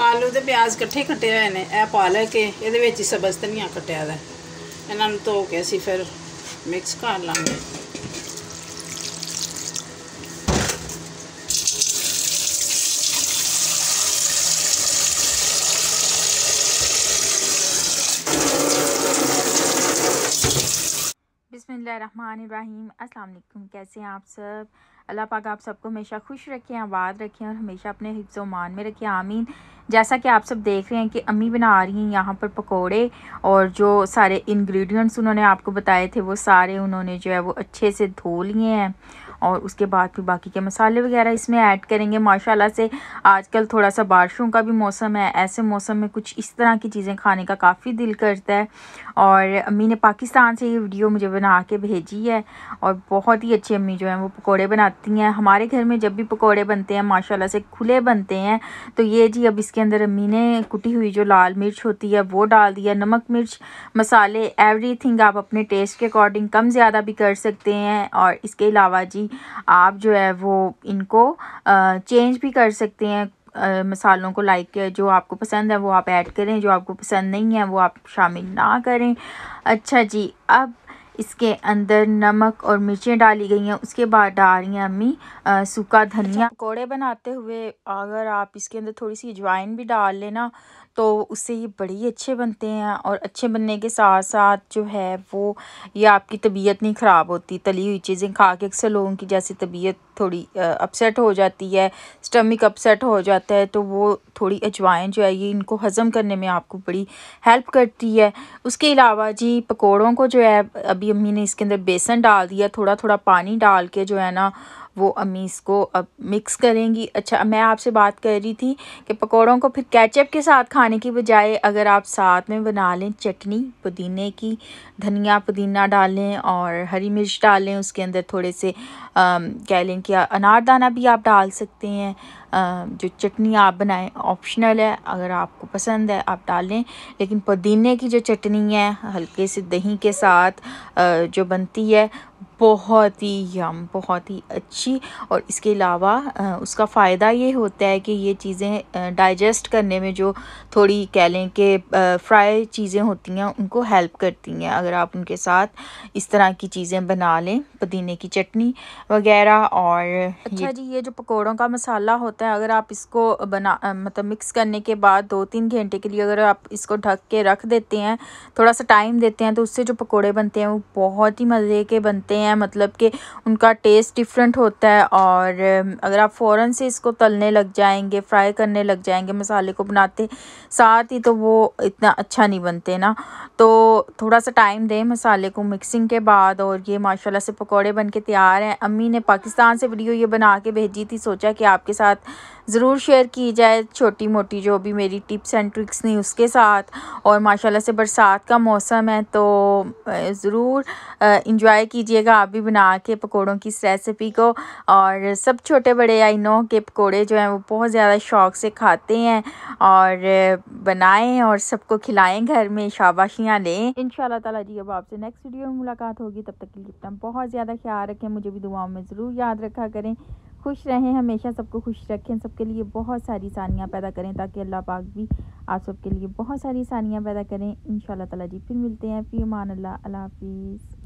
आलू तो प्याज कट्ठे कटे हुए हैं यह पा लैके ये सबज धनिया कट्टिया इन्होंने धो के असी फिर मिक्स कर लाँगे बिस्मिल्लाह रहमान रहीम अस्सलाम वालेकुम कैसे हैं आप सब अल्लाह पाक आप सबको हमेशा खुश रखें आबाद रखें और हमेशा अपने मान में रखें आमीन जैसा कि आप सब देख रहे हैं कि अम्मी बना रही हैं यहाँ पर पकोड़े और जो सारे इंग्रेडिएंट्स उन्होंने आपको बताए थे वो सारे उन्होंने जो है वो अच्छे से धो लिए हैं और उसके बाद फिर बाकी के मसाले वगैरह इसमें ऐड करेंगे माशाला से आजकल थोड़ा सा बारिशों का भी मौसम है ऐसे मौसम में कुछ इस तरह की चीज़ें खाने का काफ़ी दिल करता है और अम्मी ने पाकिस्तान से ये वीडियो मुझे बना के भेजी है और बहुत ही अच्छी अम्मी जो है वो पकौड़े बनाती हैं हमारे घर में जब भी पकौड़े बनते हैं माशाला से खुले बनते हैं तो ये जी अब इसके अंदर अम्मी ने कुटी हुई जो लाल मिर्च होती है वो डाल दिया नमक मिर्च मसाले एवरी आप अपने टेस्ट के अकॉर्डिंग कम ज़्यादा भी कर सकते हैं और इसके अलावा जी आप जो है वो इनको चेंज भी कर सकते हैं मसालों को लाइक जो आपको पसंद है वो आप ऐड करें जो आपको पसंद नहीं है वो आप शामिल ना करें अच्छा जी अब इसके अंदर नमक और मिर्चें डाली गई हैं उसके बाद डाल रही हैं अम्मी सूखा धनिया अच्छा, पकौड़े बनाते हुए अगर आप इसके अंदर थोड़ी सी अजवाइन भी डाल लेना तो उससे ये बड़े ही अच्छे बनते हैं और अच्छे बनने के साथ साथ जो है वो ये आपकी तबीयत नहीं ख़राब होती तली हुई चीज़ें खा के अक्सर लोगों की जैसी तबीयत थोड़ी अपसेट हो जाती है स्टमक अपसेट हो जाता है तो वो थोड़ी अजवाएँ जो है ये इनको हज़म करने में आपको बड़ी हेल्प करती है उसके अलावा जी पकोड़ों को जो है अभी अम्मी ने इसके अंदर बेसन डाल दिया थोड़ा थोड़ा पानी डाल के जो है ना वो अम्मी इसको अब मिक्स करेंगी अच्छा मैं आपसे बात कर रही थी कि पकौड़ों को फिर कैचअप के साथ खाने की बजाय अगर आप साथ में बना लें चटनी पुदीने की धनिया पुदीना डालें और हरी मिर्च डालें उसके अंदर थोड़े से कह लें कि अनारदाना भी आप डाल सकते हैं जो चटनी आप बनाएं ऑप्शनल है अगर आपको पसंद है आप डालें लेकिन पुदीने की जो चटनी है हल्के से दही के साथ जो बनती है बहुत ही यम बहुत ही अच्छी और इसके अलावा उसका फ़ायदा ये होता है कि ये चीज़ें डाइजेस्ट करने में जो थोड़ी कह लें कि फ्राई चीज़ें होती हैं उनको हेल्प करती हैं अगर आप उनके साथ इस तरह की चीज़ें बना लें पुदीने की चटनी वगैरह और अच्छा जी ये जो पकौड़ों का मसाला होता है होता है अगर आप इसको बना मतलब मिक्स करने के बाद दो तीन घंटे के लिए अगर आप इसको ढक के रख देते हैं थोड़ा सा टाइम देते हैं तो उससे जो पकोड़े बनते हैं वो बहुत ही मज़े के बनते हैं मतलब कि उनका टेस्ट डिफरेंट होता है और अगर आप फ़ौर से इसको तलने लग जाएंगे फ्राई करने लग जाएंगे मसाले को बनाते साथ ही तो वो इतना अच्छा नहीं बनते ना तो थोड़ा सा टाइम दें मसाले को मिक्सिंग के बाद और ये माशाला से पकौड़े बन के तैयार हैं अम्मी ने पाकिस्तान से वीडियो ये बना के भेजी थी सोचा कि आपके साथ ज़रूर शेयर की जाए छोटी मोटी जो भी मेरी टिप्स एंड ट्रिक्स नहीं उसके साथ और माशाल्लाह से बरसात का मौसम है तो ज़रूर इंजॉय कीजिएगा आप भी बना के पकोड़ों की इस रेसिपी को और सब छोटे बड़े आई नो के पकोड़े जो हैं वो बहुत ज़्यादा शौक़ से खाते हैं और बनाएं और सबको खिलाएं घर में शाबाशियाँ लें इन ताला जी अब आपसे नेक्स्ट वीडियो में मुलाकात होगी तब तक के लिए बहुत ज़्यादा ख्याल रखें मुझे भी दुआओं में ज़रूर याद रखा करें खुश रहें हमेशा सबको खुश रखें सबके लिए बहुत सारी सानियाँ पैदा करें ताकि अल्लाह पाक भी आप सबके लिए बहुत सारी सानियाँ पैदा करें इन ताला जी फिर मिलते हैं फ़ी मान अल्लाह हाफिज़